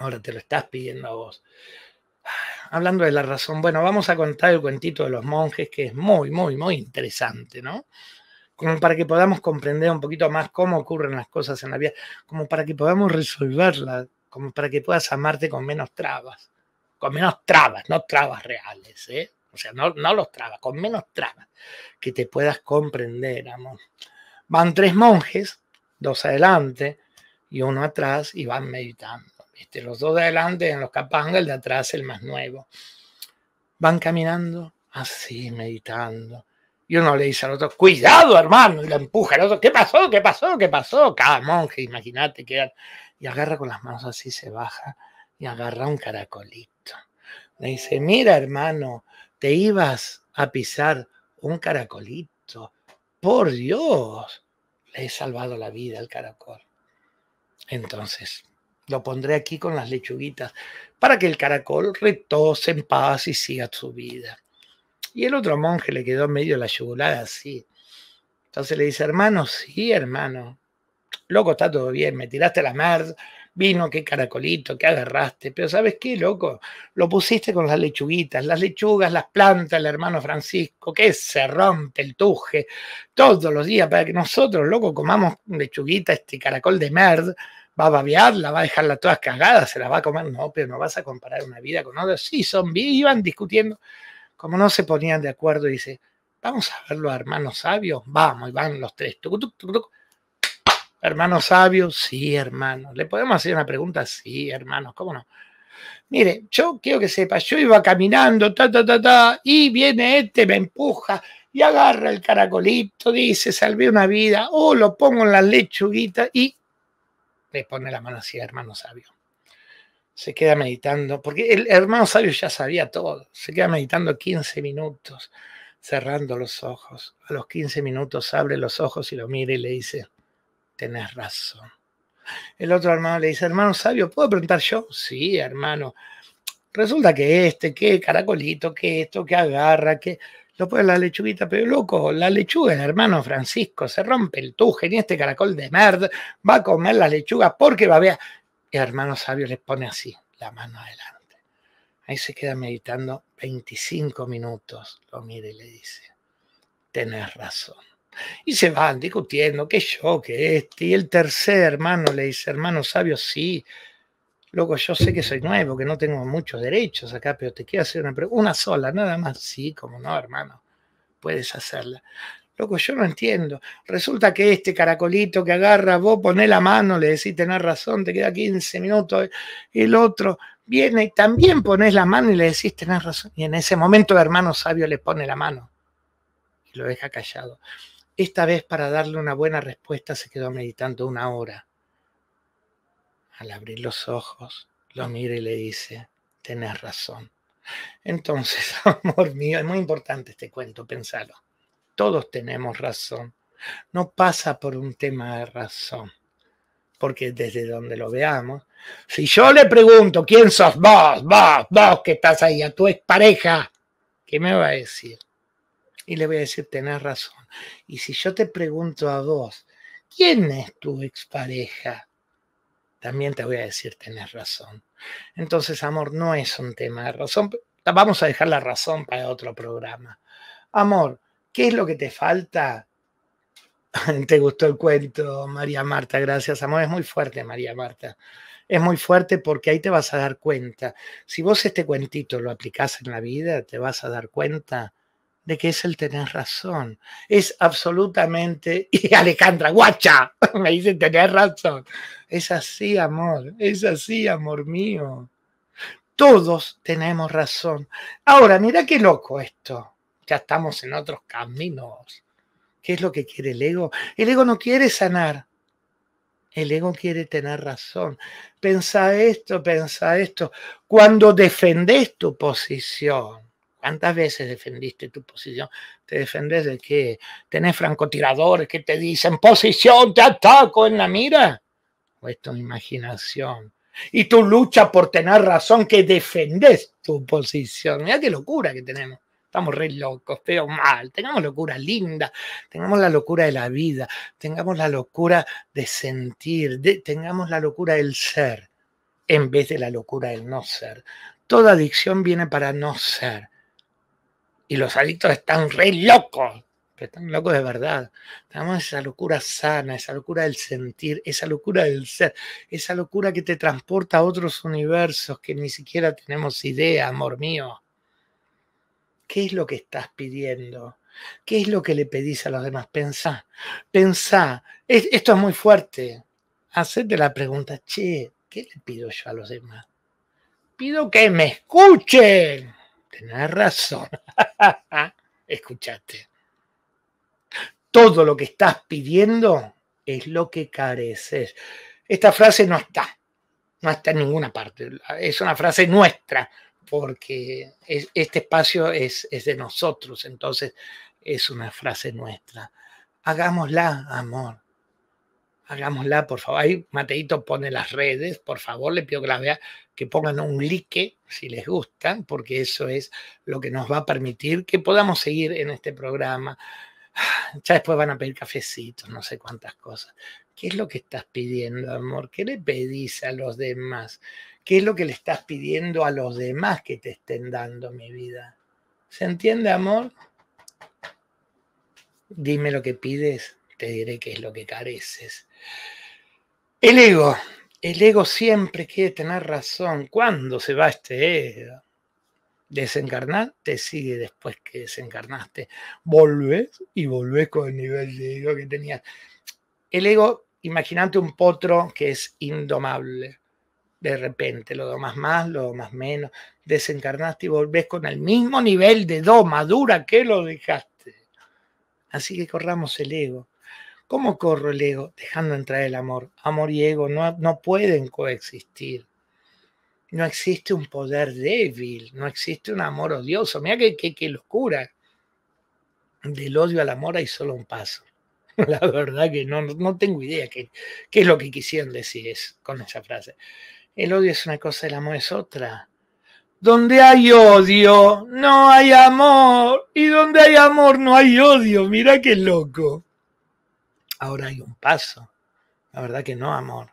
Ahora te lo estás pidiendo a vos. Hablando de la razón, bueno, vamos a contar el cuentito de los monjes, que es muy, muy, muy interesante, ¿no? Como para que podamos comprender un poquito más cómo ocurren las cosas en la vida, como para que podamos resolverlas, como para que puedas amarte con menos trabas, con menos trabas, no trabas reales, ¿eh? O sea, no, no los trabas, con menos trabas, que te puedas comprender, amor. Van tres monjes, dos adelante y uno atrás, y van meditando este, los dos de adelante en los capangas, el de atrás el más nuevo. Van caminando así, meditando. Y uno le dice al otro, cuidado hermano, y lo empuja al otro, ¿qué pasó? ¿Qué pasó? ¿Qué pasó? Cada ah, monje, imagínate, que y agarra con las manos así, se baja y agarra un caracolito. Le dice, mira hermano, te ibas a pisar un caracolito. Por Dios, le he salvado la vida al caracol. Entonces, lo pondré aquí con las lechuguitas para que el caracol retose en paz y siga su vida. Y el otro monje le quedó medio la yugulada así. Entonces le dice, hermano, sí, hermano. Loco, está todo bien, me tiraste la mar, vino, qué caracolito, qué agarraste. Pero ¿sabes qué, loco? Lo pusiste con las lechuguitas, las lechugas, las plantas, el hermano Francisco, que se rompe el tuje todos los días para que nosotros, loco, comamos lechuguita, este caracol de merd, va a babearla, va a dejarla todas cagadas, se la va a comer. No, pero no vas a comparar una vida con otra. Sí, son iban discutiendo. Como no se ponían de acuerdo, y dice, vamos a verlo, hermanos sabios. Vamos, y van los tres. hermanos sabios, sí, hermanos. ¿Le podemos hacer una pregunta? Sí, hermanos, ¿cómo no? Mire, yo quiero que sepa, yo iba caminando, ta, ta, ta, ta, y viene este, me empuja y agarra el caracolito, dice, salvé una vida, o oh, lo pongo en la lechuguita y le pone la mano así hermano sabio. Se queda meditando, porque el hermano sabio ya sabía todo. Se queda meditando 15 minutos, cerrando los ojos. A los 15 minutos abre los ojos y lo mira y le dice, tenés razón. El otro hermano le dice, hermano sabio, ¿puedo preguntar yo? Sí, hermano. Resulta que este, que caracolito, que esto, que agarra, que lo pone la lechuguita, pero loco, la lechuga hermano Francisco, se rompe el tuje, ni este caracol de merda, va a comer la lechuga porque va a ver. El hermano sabio le pone así, la mano adelante. Ahí se queda meditando 25 minutos, lo mira y le dice, tenés razón. Y se van discutiendo, qué yo, que este. Y el tercer hermano le dice, hermano sabio, sí, Loco, yo sé que soy nuevo, que no tengo muchos derechos acá, pero te quiero hacer una pregunta. Una sola, nada más. Sí, como no, hermano. Puedes hacerla. Loco, yo no entiendo. Resulta que este caracolito que agarra, vos ponés la mano, le decís tenés razón, te queda 15 minutos. El otro viene y también pones la mano y le decís tenés razón. Y en ese momento el hermano sabio le pone la mano y lo deja callado. Esta vez para darle una buena respuesta se quedó meditando una hora al abrir los ojos, lo mira y le dice, tenés razón. Entonces, amor mío, es muy importante este cuento, pensalo. Todos tenemos razón. No pasa por un tema de razón, porque desde donde lo veamos, si yo le pregunto, ¿quién sos vos, vos, vos que estás ahí, a tu expareja? ¿Qué me va a decir? Y le voy a decir, tenés razón. Y si yo te pregunto a vos, ¿quién es tu expareja? también te voy a decir, tenés razón. Entonces, amor no es un tema de razón. Vamos a dejar la razón para otro programa. Amor, ¿qué es lo que te falta? Te gustó el cuento, María Marta. Gracias, amor. Es muy fuerte, María Marta. Es muy fuerte porque ahí te vas a dar cuenta. Si vos este cuentito lo aplicás en la vida, te vas a dar cuenta de que es el tener razón. Es absolutamente. Y Alejandra, guacha, me dice tener razón. Es así, amor, es así, amor mío. Todos tenemos razón. Ahora, mira qué loco esto. Ya estamos en otros caminos. ¿Qué es lo que quiere el ego? El ego no quiere sanar. El ego quiere tener razón. Pensa esto, pensa esto. Cuando defendes tu posición, ¿Cuántas veces defendiste tu posición? Te defendes de qué? tenés francotiradores que te dicen, posición, te ataco en la mira. O es tu imaginación. Y tu lucha por tener razón que defendes tu posición. Mira qué locura que tenemos. Estamos re locos, pero mal. Tengamos locura linda, tengamos la locura de la vida, tengamos la locura de sentir, tengamos la locura del ser en vez de la locura del no ser. Toda adicción viene para no ser y los adictos están re locos, están locos de verdad. Tenemos esa locura sana, esa locura del sentir, esa locura del ser, esa locura que te transporta a otros universos que ni siquiera tenemos idea, amor mío. ¿Qué es lo que estás pidiendo? ¿Qué es lo que le pedís a los demás? Pensá, pensá. esto es muy fuerte. Hacete la pregunta, che, ¿qué le pido yo a los demás? Pido que me escuchen. Tenés razón. Escuchaste. Todo lo que estás pidiendo es lo que careces. Esta frase no está. No está en ninguna parte. Es una frase nuestra, porque este espacio es, es de nosotros. Entonces, es una frase nuestra. Hagámosla, amor hagámosla, por favor. Ahí Mateito pone las redes, por favor, le pido que las vea que pongan un like si les gustan, porque eso es lo que nos va a permitir que podamos seguir en este programa. Ya después van a pedir cafecitos, no sé cuántas cosas. ¿Qué es lo que estás pidiendo, amor? ¿Qué le pedís a los demás? ¿Qué es lo que le estás pidiendo a los demás que te estén dando mi vida? ¿Se entiende, amor? Dime lo que pides, te diré qué es lo que careces. El ego, el ego siempre quiere tener razón. ¿Cuándo se va este ego? Desencarnar te sigue después que desencarnaste. Volvés y volvés con el nivel de ego que tenías. El ego, imagínate un potro que es indomable. De repente lo domas más, lo más menos. Desencarnaste y volvés con el mismo nivel de madura que lo dejaste. Así que corramos el ego ¿Cómo corro el ego? Dejando entrar el amor. Amor y ego no, no pueden coexistir. No existe un poder débil, no existe un amor odioso. Mira qué, qué, qué locura. Del odio al amor hay solo un paso. La verdad que no, tengo idea qué, es lo que quisieron decir con esa frase. El odio es una cosa, el amor es otra. Donde hay odio, no hay amor. Y donde hay amor, no hay odio. Mira qué loco ahora hay un paso. La verdad que no, amor.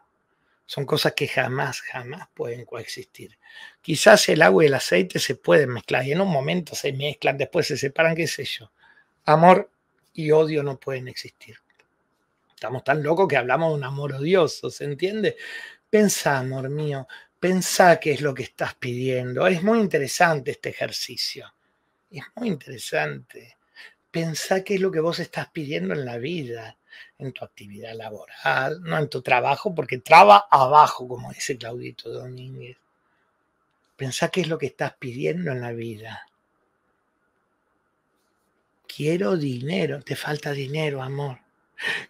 Son cosas que jamás, jamás pueden coexistir. Quizás el agua y el aceite se pueden mezclar y en un momento se mezclan, después se separan, qué sé yo. Amor y odio no pueden existir. Estamos tan locos que hablamos de un amor odioso, ¿se entiende? Pensá, amor mío, pensá qué es lo que estás pidiendo. Es muy interesante este ejercicio. Es muy interesante. Pensá qué es lo que vos estás pidiendo en la vida en tu actividad laboral, no en tu trabajo, porque traba abajo, como dice Claudito Domínguez. Pensá qué es lo que estás pidiendo en la vida. Quiero dinero, te falta dinero, amor.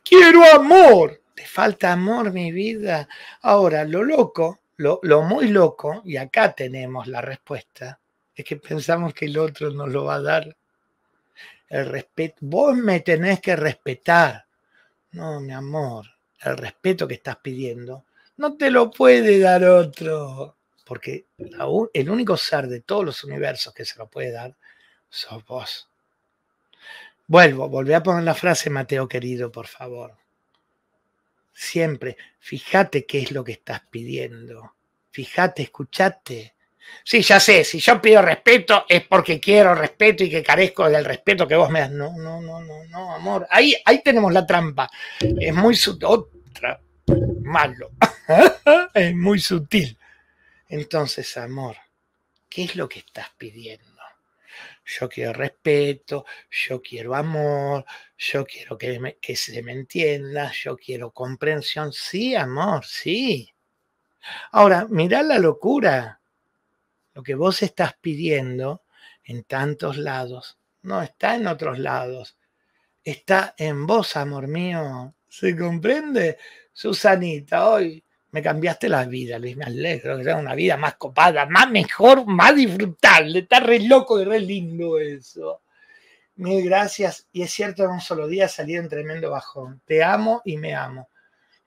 Quiero amor, te falta amor, mi vida. Ahora, lo loco, lo, lo muy loco, y acá tenemos la respuesta, es que pensamos que el otro nos lo va a dar. El respeto, vos me tenés que respetar no, mi amor, el respeto que estás pidiendo no te lo puede dar otro. Porque el único ser de todos los universos que se lo puede dar sos vos. Vuelvo, volví a poner la frase, Mateo querido, por favor. Siempre, fíjate qué es lo que estás pidiendo. Fíjate, escuchate. Sí, ya sé, si yo pido respeto es porque quiero respeto y que carezco del respeto que vos me das. No, no, no, no, amor. Ahí, ahí tenemos la trampa. Es muy sutil. Otra, malo. es muy sutil. Entonces, amor, ¿qué es lo que estás pidiendo? Yo quiero respeto, yo quiero amor, yo quiero que, que se me entienda, yo quiero comprensión. Sí, amor, sí. Ahora, mirá la locura lo que vos estás pidiendo en tantos lados no está en otros lados, está en vos, amor mío. ¿Se comprende? Susanita, hoy me cambiaste la vida, Luis, me alegro que sea una vida más copada, más mejor, más disfrutable. Está re loco y re lindo eso. Mil gracias. Y es cierto, en un solo día salí en tremendo bajón. Te amo y me amo.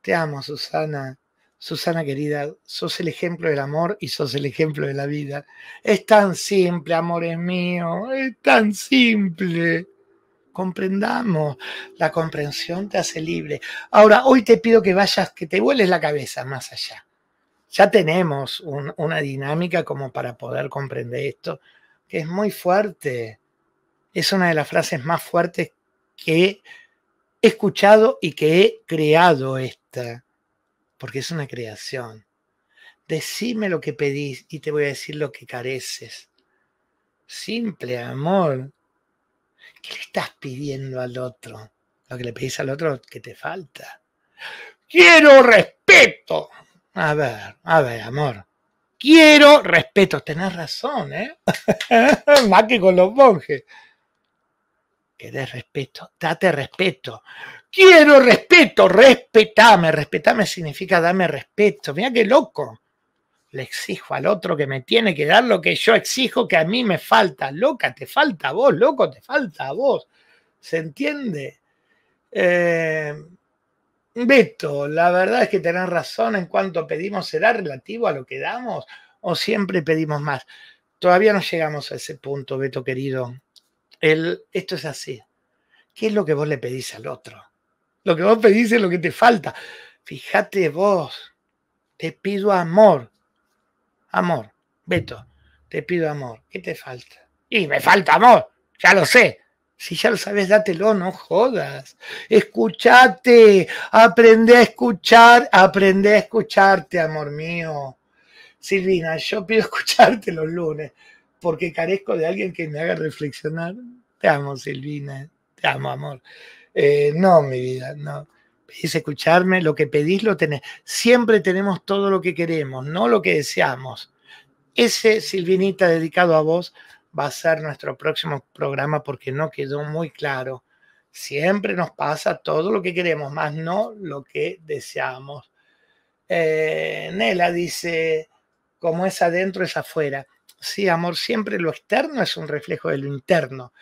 Te amo, Susana. Susana querida, sos el ejemplo del amor y sos el ejemplo de la vida. Es tan simple, amores míos, es tan simple. Comprendamos, la comprensión te hace libre. Ahora, hoy te pido que vayas, que te vueles la cabeza más allá. Ya tenemos una dinámica como para poder comprender esto, que es muy fuerte. Es una de las frases más fuertes que he escuchado y que he creado esta porque es una creación. Decime lo que pedís y te voy a decir lo que careces. Simple amor. ¿Qué le estás pidiendo al otro? Lo que le pedís al otro que te falta. Quiero respeto. A ver, a ver, amor. Quiero respeto. Tenés razón, ¿eh? Más que con los monjes. des respeto? Date respeto quiero respeto, respetame, respetame significa dame respeto, mira qué loco. Le exijo al otro que me tiene que dar lo que yo exijo que a mí me falta. Loca, te falta a vos, loco, te falta a vos. ¿Se entiende? Eh, Beto, la verdad es que tenés razón en cuanto pedimos, ¿será relativo a lo que damos o siempre pedimos más? Todavía no llegamos a ese punto, Beto querido. El, esto es así. ¿Qué es lo que vos le pedís al otro? Lo que vos pedís es lo que te falta. Fíjate vos, te pido amor. Amor, Beto, te pido amor. ¿Qué te falta? Y me falta amor, ya lo sé. Si ya lo sabes, dátelo, no jodas. Escuchate, aprende a escuchar, aprende a escucharte, amor mío. Silvina, yo pido escucharte los lunes porque carezco de alguien que me haga reflexionar. Te amo, Silvina, te amo, amor. Eh, no, mi vida, no. Pedís escucharme, lo que pedís lo tenés. Siempre tenemos todo lo que queremos, no lo que deseamos. Ese Silvinita dedicado a vos va a ser nuestro próximo programa porque no quedó muy claro. Siempre nos pasa todo lo que queremos, más no lo que deseamos. Eh, Nela dice, como es adentro es afuera. Sí, amor, siempre lo externo es un reflejo de lo interno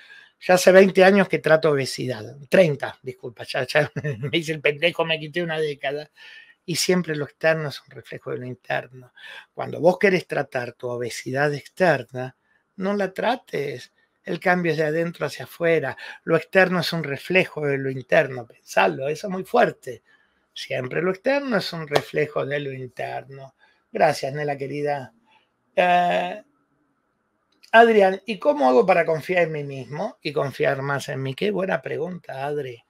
ya hace 20 años que trato obesidad, 30, disculpa, ya, me hice el pendejo, me quité una década. Y siempre lo externo es un reflejo de lo interno. Cuando vos querés tratar tu obesidad externa, no la trates. El cambio es de adentro hacia afuera. Lo externo es un reflejo de lo interno. Pensadlo, eso es muy fuerte. Siempre lo externo es un reflejo de lo interno. Gracias, Nela querida. Eh, Adrián, ¿y cómo hago para confiar en mí mismo y confiar más en mí? Qué buena pregunta, Adri.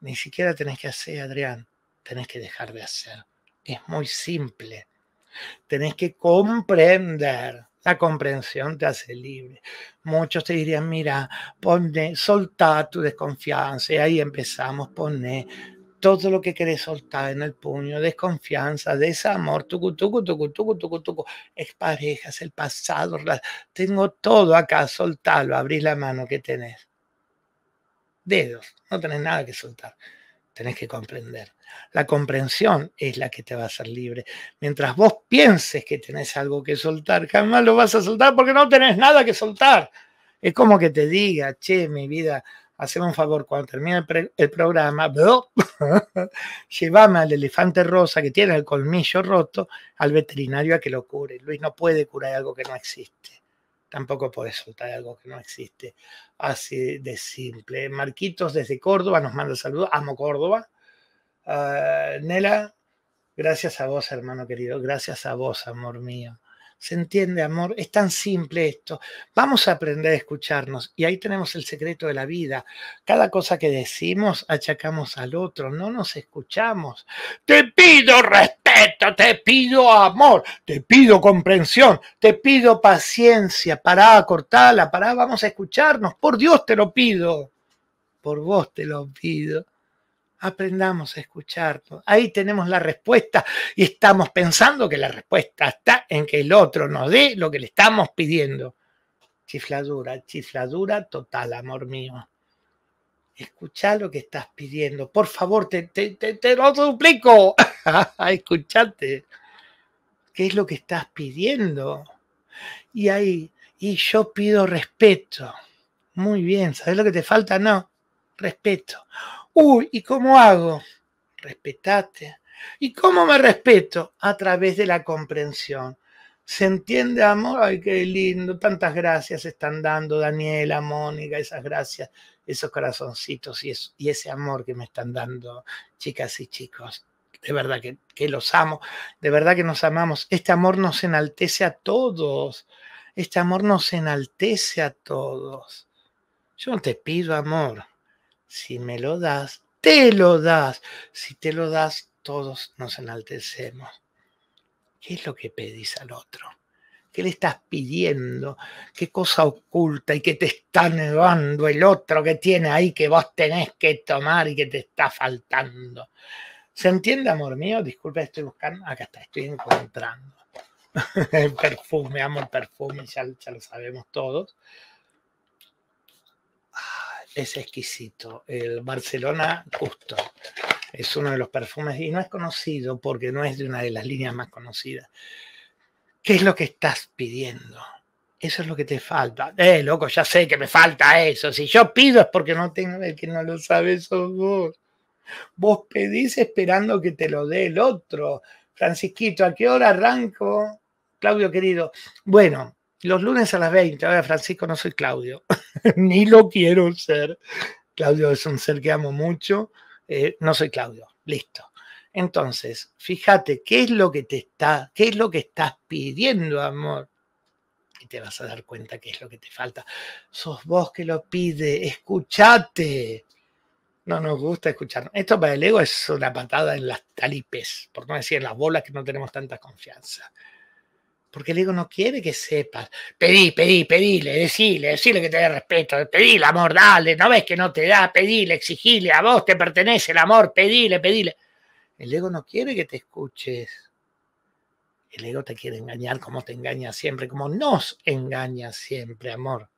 Ni siquiera tenés que hacer, Adrián. Tenés que dejar de hacer. Es muy simple. Tenés que comprender. La comprensión te hace libre. Muchos te dirían, mira, pone, soltá tu desconfianza. Y ahí empezamos, pone todo lo que querés soltar en el puño, desconfianza, desamor, tucu, tucu, tucu, es el pasado, tengo todo acá, soltalo, abrí la mano que tenés. Dedos, no tenés nada que soltar, tenés que comprender. La comprensión es la que te va a hacer libre. Mientras vos pienses que tenés algo que soltar, jamás lo vas a soltar porque no tenés nada que soltar. Es como que te diga, che, mi vida, haceme un favor, cuando termine el, programa, llévame al elefante rosa que tiene el colmillo roto al veterinario a que lo cure. Luis no puede curar algo que no existe. Tampoco puede soltar algo que no existe. Así de simple. Marquitos desde Córdoba nos manda saludos. Amo Córdoba. Ah, Nela, gracias a vos, hermano querido. Gracias a vos, amor mío. ¿Se entiende, amor? Es tan simple esto. Vamos a aprender a escucharnos y ahí tenemos el secreto de la vida. Cada cosa que decimos achacamos al otro, no nos escuchamos. Te pido respeto, te pido amor, te pido comprensión, te pido paciencia. Pará, cortala, pará, vamos a escucharnos. Por Dios te lo pido. Por vos te lo pido aprendamos a escuchar, Ahí tenemos la respuesta y estamos pensando que la respuesta está en que el otro nos dé lo que le estamos pidiendo. Chifladura, chifladura total, amor mío. Escucha lo que estás pidiendo. Por favor, te, te, te, lo suplico. Escuchate. ¿Qué es lo que estás pidiendo? Y ahí, y yo pido respeto. Muy bien, ¿sabes lo que te falta? No, respeto Uy, ¿y cómo hago? Respetate. ¿Y cómo me respeto? A través de la comprensión. ¿Se entiende, amor? Ay, qué lindo. Tantas gracias están dando Daniela, Mónica, esas gracias, esos corazoncitos y, y ese amor que me están dando, chicas y chicos. De verdad que, que los amo, de verdad que nos amamos. Este amor nos enaltece a todos. Este amor nos enaltece a todos. Yo no te pido amor, si me lo das, te lo das. Si te lo das, todos nos enaltecemos. ¿Qué es lo que pedís al otro? ¿Qué le estás pidiendo? ¿Qué cosa oculta y que te está negando el otro que tiene ahí que vos tenés que tomar y que te está faltando? ¿Se entiende, amor mío? disculpe, estoy buscando. Acá está, estoy encontrando. el perfume, amo el perfume, ya lo sabemos todos es exquisito. El Barcelona Justo es uno de los perfumes y no es conocido porque no es de una de las líneas más conocidas. ¿Qué es lo que estás pidiendo? Eso es lo que te falta. Eh, loco, ya sé que me falta eso. Si yo pido es porque no tengo el que no lo sabe, sos vos. Vos pedís esperando que te lo dé el otro. Francisquito, ¿a qué hora arranco? Claudio querido. Bueno, los lunes a las 20. oiga Francisco, no soy Claudio, ni lo quiero ser. Claudio es un ser que amo mucho. Eh, no soy Claudio, listo. Entonces, fíjate qué es lo que te está, qué es lo que estás pidiendo, amor. Y te vas a dar cuenta qué es lo que te falta. Sos vos que lo pide, escúchate. No nos gusta escuchar. Esto para el ego es una patada en las talipes, por no decir en las bolas que no tenemos tanta confianza. Porque el ego no quiere que sepas. Pedí, pedí, pedíle, decíle, decíle que te dé respeto, pedíle amor, dale, no ves que no te da, pedíle, exigile, a vos te pertenece el amor, pedíle, pedíle. El ego no quiere que te escuches. El ego te quiere engañar como te engaña siempre, como nos engaña siempre, amor.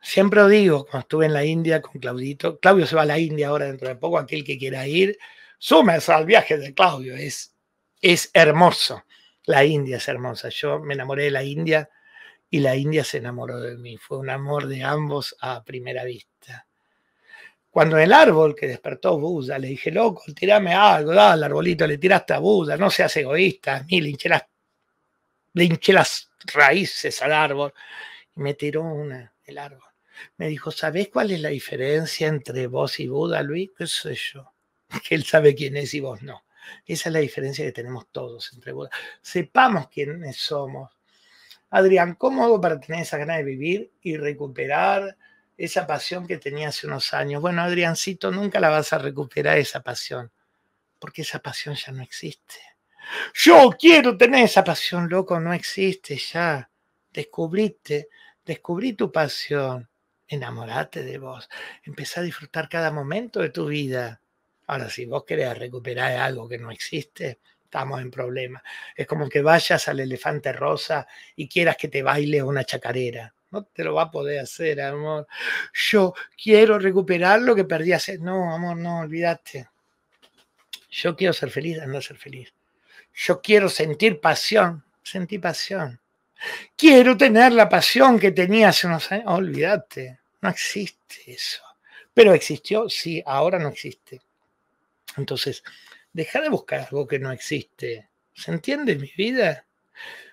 Siempre lo digo, cuando estuve en la India con Claudito, Claudio se va a la India ahora dentro de poco, aquel que quiera ir, súmese al viaje de Claudio, es, es hermoso. La India es hermosa. Yo me enamoré de la India y la India se enamoró de mí. Fue un amor de ambos a primera vista. Cuando el árbol que despertó Buda, le dije, loco, tirame algo, dale al arbolito, le tiraste a Buda, no seas egoísta, a mí le hinché las, raíces al árbol. Y me tiró una, el árbol. Me dijo, ¿sabés cuál es la diferencia entre vos y Buda, Luis? ¿Qué soy yo? Que él sabe quién es y vos no. Esa es la diferencia que tenemos todos entre vos, Sepamos quiénes somos. Adrián, ¿cómo hago para tener esa ganas de vivir y recuperar esa pasión que tenía hace unos años? Bueno, Adriancito, nunca la vas a recuperar esa pasión, porque esa pasión ya no existe. Yo quiero tener esa pasión, loco, no existe ya. Descubriste, descubrí tu pasión, enamorate de vos, empezá a disfrutar cada momento de tu vida. Ahora, si vos querés recuperar algo que no existe, estamos en problemas. Es como que vayas al elefante rosa y quieras que te baile una chacarera. No te lo va a poder hacer, amor. Yo quiero recuperar lo que perdí hace. No, amor, no, olvídate. Yo quiero ser feliz, anda a ser feliz. Yo quiero sentir pasión, sentí pasión. Quiero tener la pasión que tenía hace unos años. Olvídate, no existe eso. Pero existió, sí, ahora no existe. Entonces, deja de buscar algo que no existe. ¿Se entiende mi vida?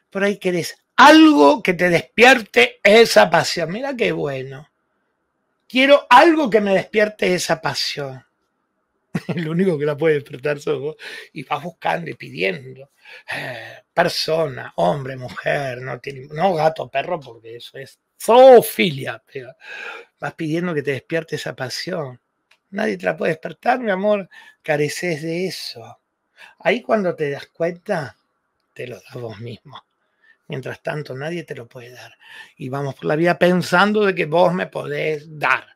Por ahí querés algo que te despierte esa pasión. Mira qué bueno. Quiero algo que me despierte esa pasión. Lo único que la puede despertar sos vos. Y vas buscando y pidiendo. Eh, persona, hombre, mujer, no, gato, perro, porque eso es zoofilia. Pero vas pidiendo que te despierte esa pasión. Nadie te la puede despertar, mi amor. Careces de eso. Ahí cuando te das cuenta, te lo das vos mismo. Mientras tanto, nadie te lo puede dar. Y vamos por la vida pensando de que vos me podés dar.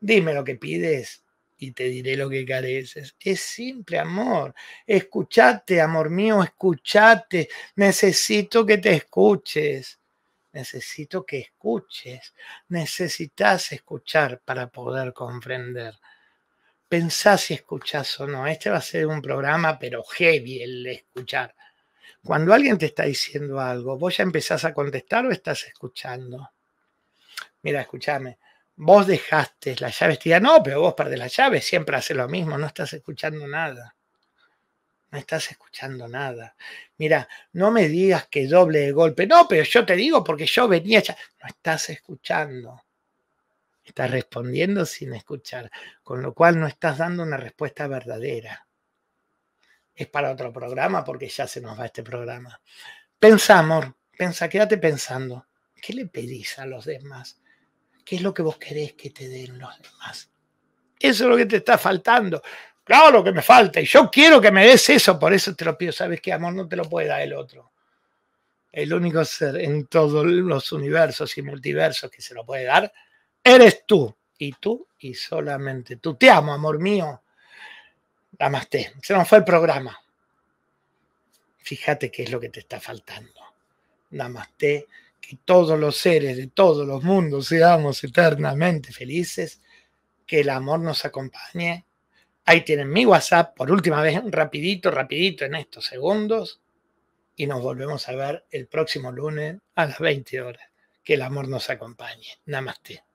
Dime lo que pides y te diré lo que careces. Es simple, amor. Escuchate, amor mío, escuchate. Necesito que te escuches. Necesito que escuches. Necesitas escuchar para poder comprender pensás si escuchás o no. Este va a ser un programa, pero heavy el escuchar. Cuando alguien te está diciendo algo, ¿vos ya empezás a contestar o estás escuchando? Mira, escúchame, vos dejaste la llave tía, No, pero vos perdés la llave, siempre hace lo mismo, no estás escuchando nada. No estás escuchando nada. Mira, no me digas que doble de golpe. No, pero yo te digo porque yo venía. No estás escuchando. Estás respondiendo sin escuchar, con lo cual no estás dando una respuesta verdadera. Es para otro programa porque ya se nos va este programa. Pensa, amor, pensa, quédate pensando. ¿Qué le pedís a los demás? ¿Qué es lo que vos querés que te den los demás? Eso es lo que te está faltando. Claro que me falta y yo quiero que me des eso, por eso te lo pido. Sabes qué, amor no te lo puede dar el otro. El único ser en todos los universos y multiversos que se lo puede dar eres tú y tú y solamente tú. Te amo, amor mío. Namaste. Se nos fue el programa. Fíjate qué es lo que te está faltando. Namaste. Que todos los seres de todos los mundos seamos eternamente felices. Que el amor nos acompañe. Ahí tienen mi WhatsApp por última vez, rapidito, rapidito en estos segundos. Y nos volvemos a ver el próximo lunes a las 20 horas. Que el amor nos acompañe. Namaste.